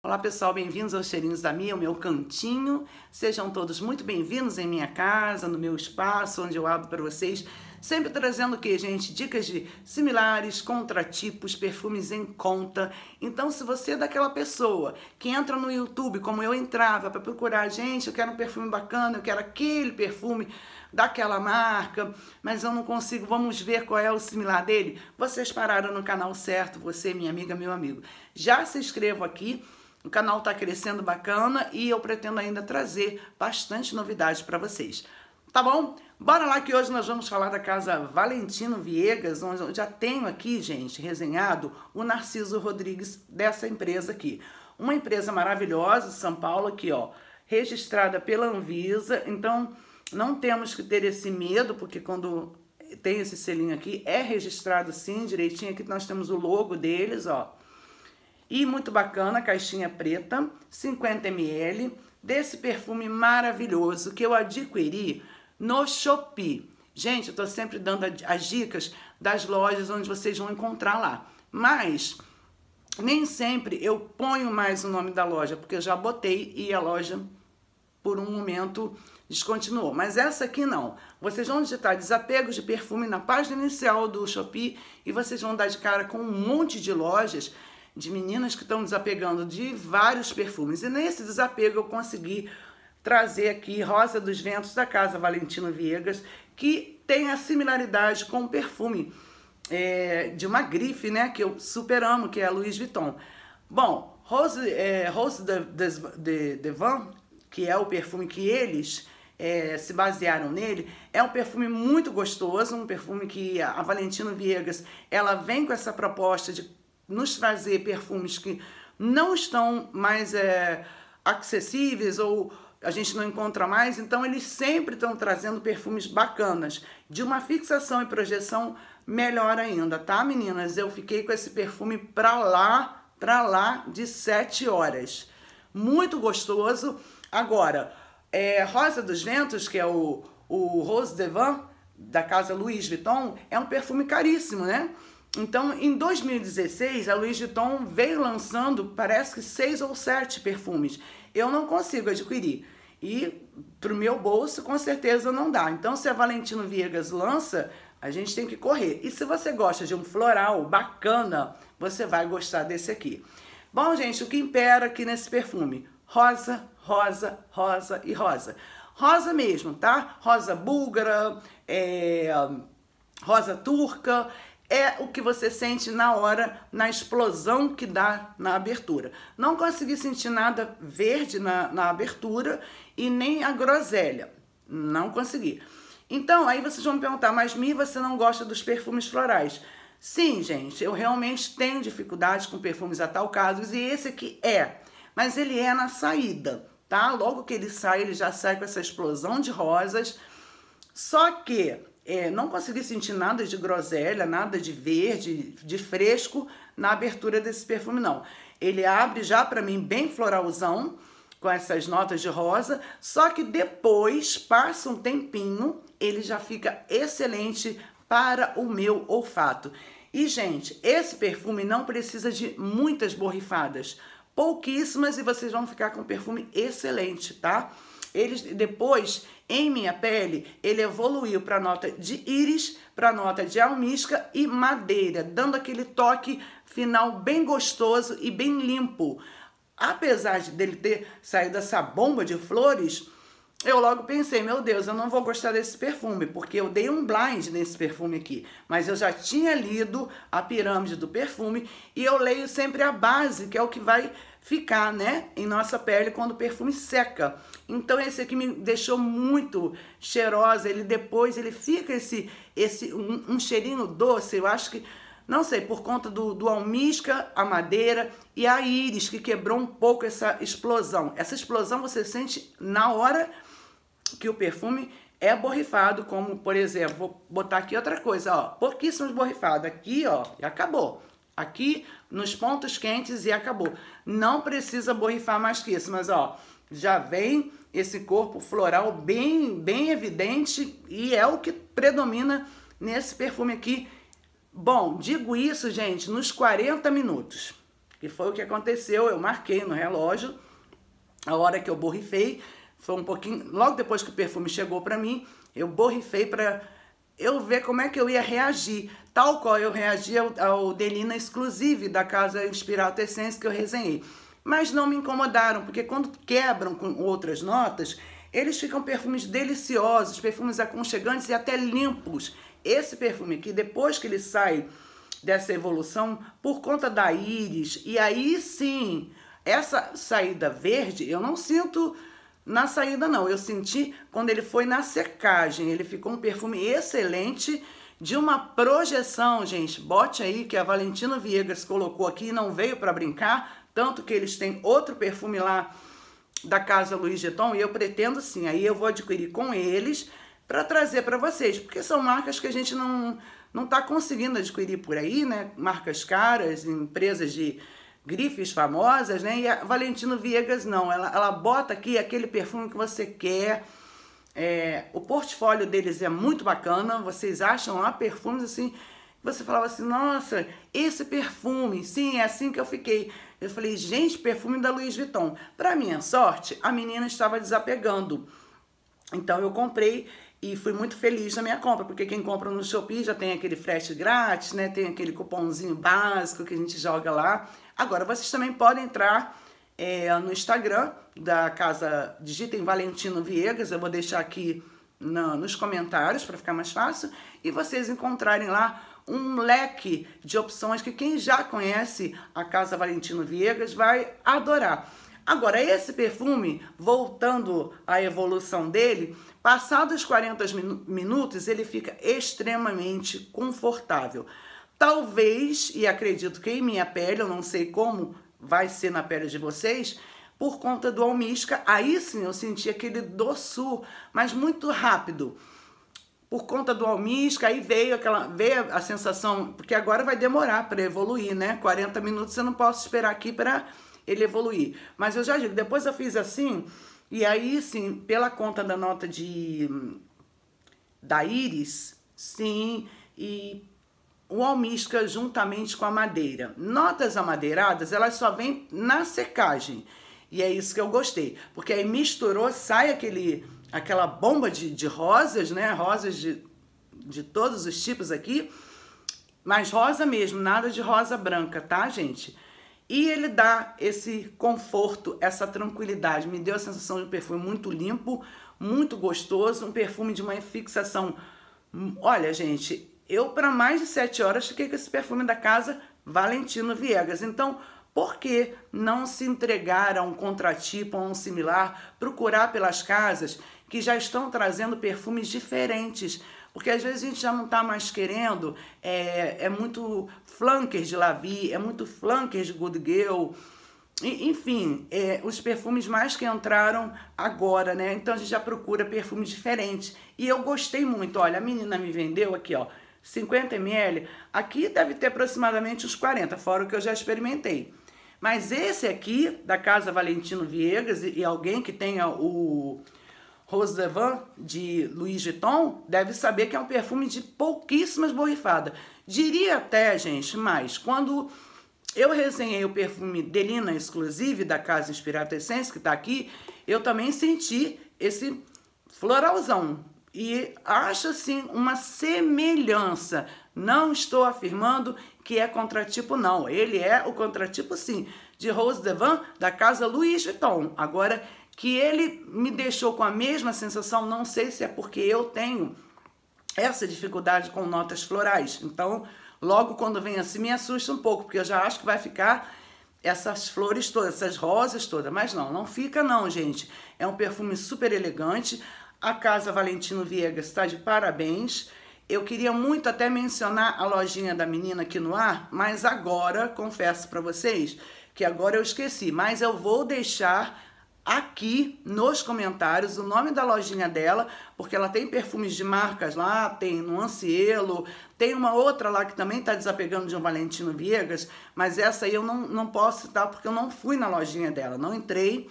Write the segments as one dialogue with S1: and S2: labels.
S1: Olá pessoal, bem-vindos aos Cheirinhos da Mia, o meu cantinho. Sejam todos muito bem-vindos em minha casa, no meu espaço, onde eu abro para vocês, sempre trazendo o que, gente? Dicas de similares, contratipos, perfumes em conta. Então, se você é daquela pessoa que entra no YouTube, como eu entrava, para procurar, gente, eu quero um perfume bacana, eu quero aquele perfume daquela marca, mas eu não consigo, vamos ver qual é o similar dele. Vocês pararam no canal certo, você, minha amiga, meu amigo. Já se inscreva aqui o canal está crescendo bacana e eu pretendo ainda trazer bastante novidade para vocês. Tá bom? Bora lá que hoje nós vamos falar da casa Valentino Viegas, onde eu já tenho aqui, gente, resenhado o Narciso Rodrigues dessa empresa aqui. Uma empresa maravilhosa, São Paulo, aqui, ó, registrada pela Anvisa. Então, não temos que ter esse medo, porque quando tem esse selinho aqui, é registrado sim, direitinho. Aqui nós temos o logo deles, ó. E muito bacana, caixinha preta, 50 ml, desse perfume maravilhoso que eu adquiri no Shopee. Gente, eu tô sempre dando as dicas das lojas onde vocês vão encontrar lá. Mas nem sempre eu ponho mais o nome da loja, porque eu já botei e a loja por um momento descontinuou. Mas essa aqui não. Vocês vão digitar desapego de perfume na página inicial do Shopee e vocês vão dar de cara com um monte de lojas de meninas que estão desapegando de vários perfumes. E nesse desapego eu consegui trazer aqui Rosa dos Ventos da Casa Valentino Viegas, que tem a similaridade com o perfume é, de uma grife, né, que eu super amo, que é a Louis Vuitton. Bom, Rose, é, Rose de, de, de Van, que é o perfume que eles é, se basearam nele, é um perfume muito gostoso, um perfume que a Valentino Viegas, ela vem com essa proposta de nos trazer perfumes que não estão mais é, acessíveis ou a gente não encontra mais, então eles sempre estão trazendo perfumes bacanas, de uma fixação e projeção melhor ainda, tá meninas? Eu fiquei com esse perfume pra lá, pra lá de 7 horas. Muito gostoso. Agora, é, Rosa dos Ventos, que é o, o Rose Devan, da casa Louis Vuitton, é um perfume caríssimo, né? Então, em 2016, a Louis Vuitton veio lançando, parece que seis ou sete perfumes. Eu não consigo adquirir. E para o meu bolso, com certeza não dá. Então, se a Valentino Viegas lança, a gente tem que correr. E se você gosta de um floral bacana, você vai gostar desse aqui. Bom, gente, o que impera aqui nesse perfume? Rosa, rosa, rosa e rosa. Rosa mesmo, tá? Rosa búlgara, é, rosa turca é o que você sente na hora, na explosão que dá na abertura. Não consegui sentir nada verde na, na abertura e nem a groselha. Não consegui. Então, aí vocês vão me perguntar, mas Mi, você não gosta dos perfumes florais? Sim, gente, eu realmente tenho dificuldade com perfumes a tal caso, e esse aqui é. Mas ele é na saída, tá? Logo que ele sai, ele já sai com essa explosão de rosas. Só que é, não consegui sentir nada de groselha, nada de verde, de fresco na abertura desse perfume, não. Ele abre já para mim bem floralzão, com essas notas de rosa, só que depois, passa um tempinho, ele já fica excelente para o meu olfato. E, gente, esse perfume não precisa de muitas borrifadas, pouquíssimas e vocês vão ficar com um perfume excelente, tá? Eles depois, em minha pele, ele evoluiu para nota de íris, para nota de almisca e madeira, dando aquele toque final bem gostoso e bem limpo. Apesar dele ter saído essa bomba de flores, eu logo pensei, meu Deus, eu não vou gostar desse perfume, porque eu dei um blind nesse perfume aqui, mas eu já tinha lido a pirâmide do perfume e eu leio sempre a base, que é o que vai ficar, né, em nossa pele quando o perfume seca. Então esse aqui me deixou muito cheirosa, ele depois ele fica esse esse um, um cheirinho doce, eu acho que não sei, por conta do, do almisca, a madeira e a íris, que quebrou um pouco essa explosão. Essa explosão você sente na hora que o perfume é borrifado, como por exemplo, vou botar aqui outra coisa, ó, pouquíssimos borrifados, aqui ó, e acabou. Aqui nos pontos quentes e acabou. Não precisa borrifar mais que isso, mas ó, já vem esse corpo floral bem, bem evidente e é o que predomina nesse perfume aqui. Bom, digo isso, gente, nos 40 minutos, que foi o que aconteceu, eu marquei no relógio a hora que eu borrifei, foi um pouquinho. Logo depois que o perfume chegou para mim, eu borrifei para eu ver como é que eu ia reagir, tal qual eu reagi ao, ao Delina Exclusive da Casa Inspirato Essence que eu resenhei. Mas não me incomodaram, porque quando quebram com outras notas, eles ficam perfumes deliciosos, perfumes aconchegantes e até limpos. Esse perfume aqui, depois que ele sai dessa evolução, por conta da íris, e aí sim, essa saída verde, eu não sinto na saída, não. Eu senti quando ele foi na secagem. Ele ficou um perfume excelente, de uma projeção, gente. Bote aí que a Valentina Viegas colocou aqui, não veio para brincar. Tanto que eles têm outro perfume lá da Casa Luiz Geton. E eu pretendo sim. Aí eu vou adquirir com eles para trazer para vocês. Porque são marcas que a gente não não está conseguindo adquirir por aí, né? Marcas caras, empresas de grifes famosas, né? E a Valentino Viegas não, ela, ela bota aqui aquele perfume que você quer. É, o portfólio deles é muito bacana, vocês acham lá perfumes assim, você falava assim, nossa, esse perfume, sim, é assim que eu fiquei. Eu falei, gente, perfume da Louis Vuitton. Para minha sorte, a menina estava desapegando. Então eu comprei e fui muito feliz na minha compra, porque quem compra no Shopee já tem aquele frete grátis, né? Tem aquele cupomzinho básico que a gente joga lá. Agora, vocês também podem entrar é, no Instagram da casa, digitem Valentino Viegas, eu vou deixar aqui nos comentários para ficar mais fácil, e vocês encontrarem lá um leque de opções que quem já conhece a Casa Valentino Viegas vai adorar. Agora, esse perfume, voltando à evolução dele, passados 40 minutos ele fica extremamente confortável. Talvez, e acredito que em minha pele, eu não sei como vai ser na pele de vocês, por conta do almisca, aí sim eu senti aquele doçur, mas muito rápido. Por conta do almisca, aí veio aquela veio a sensação, porque agora vai demorar para evoluir, né? 40 minutos eu não posso esperar aqui para ele evoluir. Mas eu já digo, depois eu fiz assim, e aí sim, pela conta da nota de da íris, sim, e o almisca juntamente com a madeira. Notas amadeiradas, elas só vêm na secagem. E é isso que eu gostei, porque aí misturou, sai aquele aquela bomba de, de rosas, né? Rosas de, de todos os tipos aqui, mas rosa mesmo, nada de rosa branca, tá, gente? E ele dá esse conforto, essa tranquilidade. Me deu a sensação de um perfume muito limpo, muito gostoso, um perfume de uma fixação. Olha, gente, eu, para mais de sete horas, fiquei com esse perfume da casa Valentino Viegas. Então, por que não se entregar a um contratipo, a um similar, procurar pelas casas que já estão trazendo perfumes diferentes? Porque às vezes a gente já não está mais querendo, é, é muito flanker de Lavi, é muito flanker de Good Girl, enfim, é, os perfumes mais que entraram agora, né? Então a gente já procura perfumes diferentes. E eu gostei muito. Olha, a menina me vendeu aqui, ó. 50 ml, aqui deve ter aproximadamente uns 40, fora o que eu já experimentei. Mas esse aqui, da Casa Valentino Viegas, e, alguém que tenha o Rose Van de Louis Vuitton, deve saber que é um perfume de pouquíssimas borrifadas. Diria até, gente, mas quando eu resenhei o perfume Delina Exclusive, da Casa Inspirata Essence, que está aqui, eu também senti esse floralzão, e acho assim uma semelhança. Não estou afirmando que é contratipo, não. Ele é o contratipo, sim, de Rose Devan, da casa Louis Vuitton. Agora, que ele me deixou com a mesma sensação, não sei se é porque eu tenho essa dificuldade com notas florais. Então, logo quando vem assim, me assusta um pouco, porque eu já acho que vai ficar essas flores todas, essas rosas todas. Mas não, não fica não, gente. É um perfume super elegante. A Casa Valentino Viegas está de parabéns. Eu queria muito até mencionar a lojinha da menina aqui no ar, mas agora confesso para vocês que agora eu esqueci, mas eu vou deixar aqui nos comentários o nome da lojinha dela, porque ela tem perfumes de marcas lá, tem no Ancielo, tem uma outra lá que também está desapegando de um Valentino Viegas, mas essa aí eu não, não posso citar porque eu não fui na lojinha dela, não entrei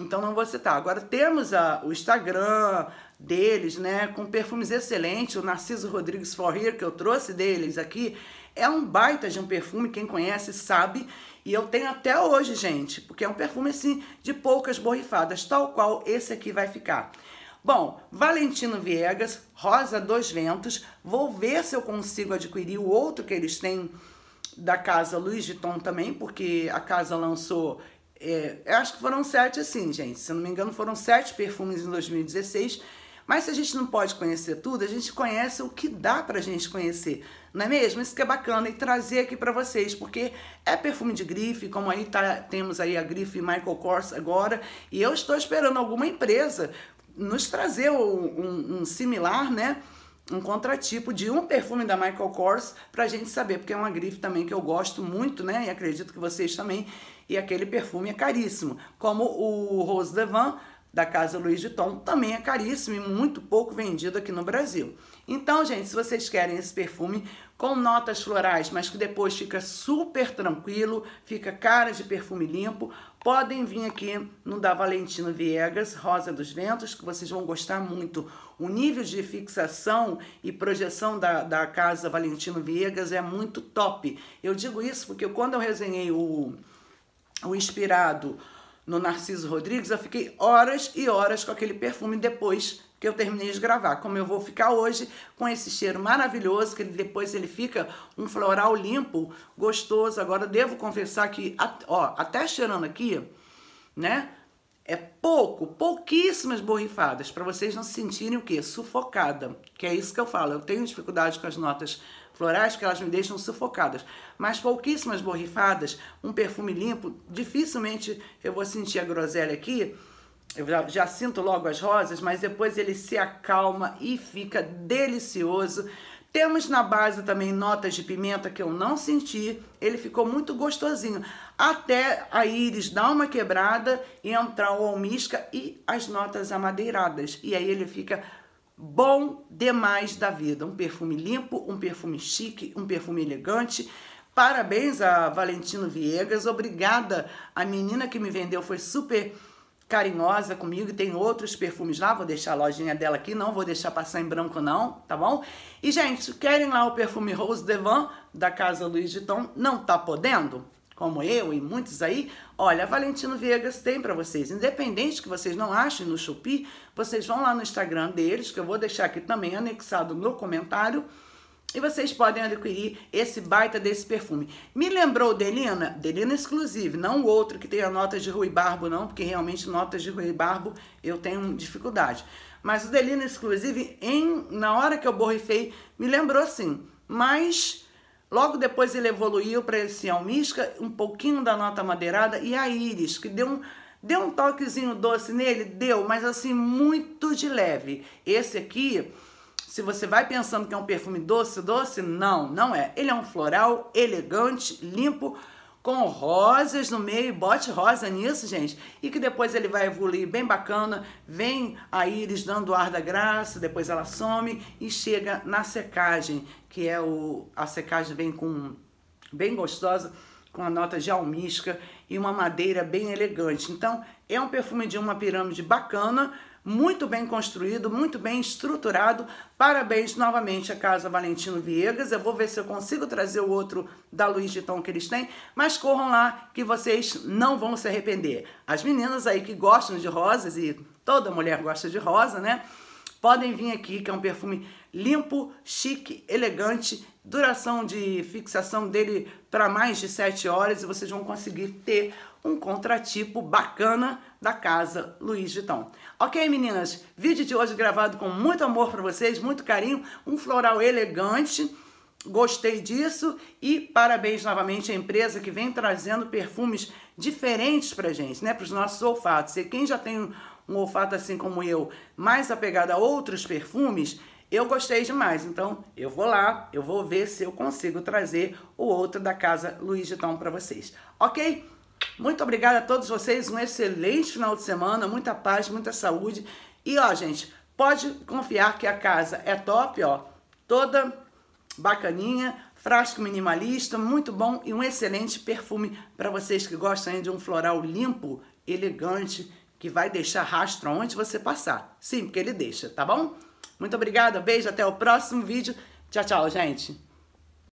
S1: então não vou citar. Agora temos a, o Instagram deles, né? Com perfumes excelentes. O Narciso Rodrigues For Here, que eu trouxe deles aqui, é um baita de um perfume. Quem conhece sabe. E eu tenho até hoje, gente, porque é um perfume assim de poucas borrifadas, tal qual esse aqui vai ficar. Bom, Valentino Viegas, Rosa dos Ventos. Vou ver se eu consigo adquirir o outro que eles têm da casa Luiz Vuitton também, porque a casa lançou é, eu acho que foram sete, assim, gente. Se eu não me engano, foram sete perfumes em 2016. Mas se a gente não pode conhecer tudo, a gente conhece o que dá pra gente conhecer, não é mesmo? Isso que é bacana e trazer aqui pra vocês, porque é perfume de grife, como aí tá, temos aí a grife Michael Kors agora, e eu estou esperando alguma empresa nos trazer um, um, um similar, né? um contratipo de um perfume da Michael Kors para a gente saber, porque é uma grife também que eu gosto muito, né? E acredito que vocês também. E aquele perfume é caríssimo. Como o Rose Devan, da Casa Louis Vuitton, também é caríssimo e muito pouco vendido aqui no Brasil. Então, gente, se vocês querem esse perfume com notas florais, mas que depois fica super tranquilo, fica cara de perfume limpo, Podem vir aqui no da Valentino Viegas, Rosa dos Ventos, que vocês vão gostar muito. O nível de fixação e projeção da, da casa Valentino Viegas é muito top. Eu digo isso porque quando eu resenhei o, o Inspirado no Narciso Rodrigues, eu fiquei horas e horas com aquele perfume depois que eu terminei de gravar. Como eu vou ficar hoje com esse cheiro maravilhoso, que depois ele fica um floral limpo, gostoso. Agora, devo confessar que, ó, até cheirando aqui, né? É pouco, pouquíssimas borrifadas, para vocês não se sentirem o quê? Sufocada. Que é isso que eu falo. Eu tenho dificuldade com as notas florais, que elas me deixam sufocadas. Mas pouquíssimas borrifadas, um perfume limpo, dificilmente eu vou sentir a groselha aqui eu já, já, sinto logo as rosas, mas depois ele se acalma e fica delicioso. Temos na base também notas de pimenta que eu não senti, ele ficou muito gostosinho. Até a íris dar uma quebrada e entrar o almisca e as notas amadeiradas. E aí ele fica bom demais da vida. Um perfume limpo, um perfume chique, um perfume elegante. Parabéns a Valentino Viegas, obrigada. A menina que me vendeu foi super carinhosa comigo. Tem outros perfumes lá, vou deixar a lojinha dela aqui, não vou deixar passar em branco não, tá bom? E, gente, querem lá o perfume Rose Devan da Casa Luiz Vuitton? Não tá podendo? Como eu e muitos aí, olha, Valentino Viegas tem para vocês. Independente que vocês não achem no Shopee, vocês vão lá no Instagram deles, que eu vou deixar aqui também anexado no comentário e vocês podem adquirir esse baita desse perfume. Me lembrou Delina? Delina Exclusive, não o outro que tem a nota de ruibarbo não, porque realmente notas de ruibarbo eu tenho dificuldade. Mas o Delina Exclusive, em, na hora que eu borrifei, me lembrou sim. Mas... Logo depois ele evoluiu para esse almisca, um pouquinho da nota madeirada e a íris, que deu um, deu um toquezinho doce nele, deu, mas assim muito de leve. Esse aqui se você vai pensando que é um perfume doce, doce, não, não é. Ele é um floral elegante, limpo, com rosas no meio, bote rosa nisso, gente, e que depois ele vai evoluir bem bacana, vem a íris dando o ar da graça, depois ela some e chega na secagem, que é o a secagem vem com bem gostosa, com a nota de almíscar e uma madeira bem elegante. Então, é um perfume de uma pirâmide bacana, muito bem construído, muito bem estruturado. Parabéns novamente à Casa Valentino Viegas. Eu vou ver se eu consigo trazer o outro da Luiz de Tom que eles têm, mas corram lá que vocês não vão se arrepender. As meninas aí que gostam de rosas, e toda mulher gosta de rosa, né? Podem vir aqui, que é um perfume limpo, chique, elegante, duração de fixação dele para mais de 7 horas e vocês vão conseguir ter um contratipo bacana da casa Luiz Vitão. Ok, meninas? Vídeo de hoje gravado com muito amor para vocês, muito carinho, um floral elegante. Gostei disso e parabéns novamente à empresa que vem trazendo perfumes diferentes para gente, né, para os nossos olfatos. E quem já tem um olfato assim como eu, mais apegado a outros perfumes, eu gostei demais. Então, eu vou lá, eu vou ver se eu consigo trazer o outro da casa Luiz de Tom para vocês. OK? Muito obrigada a todos vocês, um excelente final de semana, muita paz, muita saúde. E ó, gente, pode confiar que a casa é top, ó. Toda bacaninha, frasco minimalista, muito bom e um excelente perfume para vocês que gostam de um floral limpo, elegante que vai deixar rastro onde você passar. Sim, porque ele deixa, tá bom? Muito obrigada, beijo, até o próximo vídeo. Tchau, tchau, gente.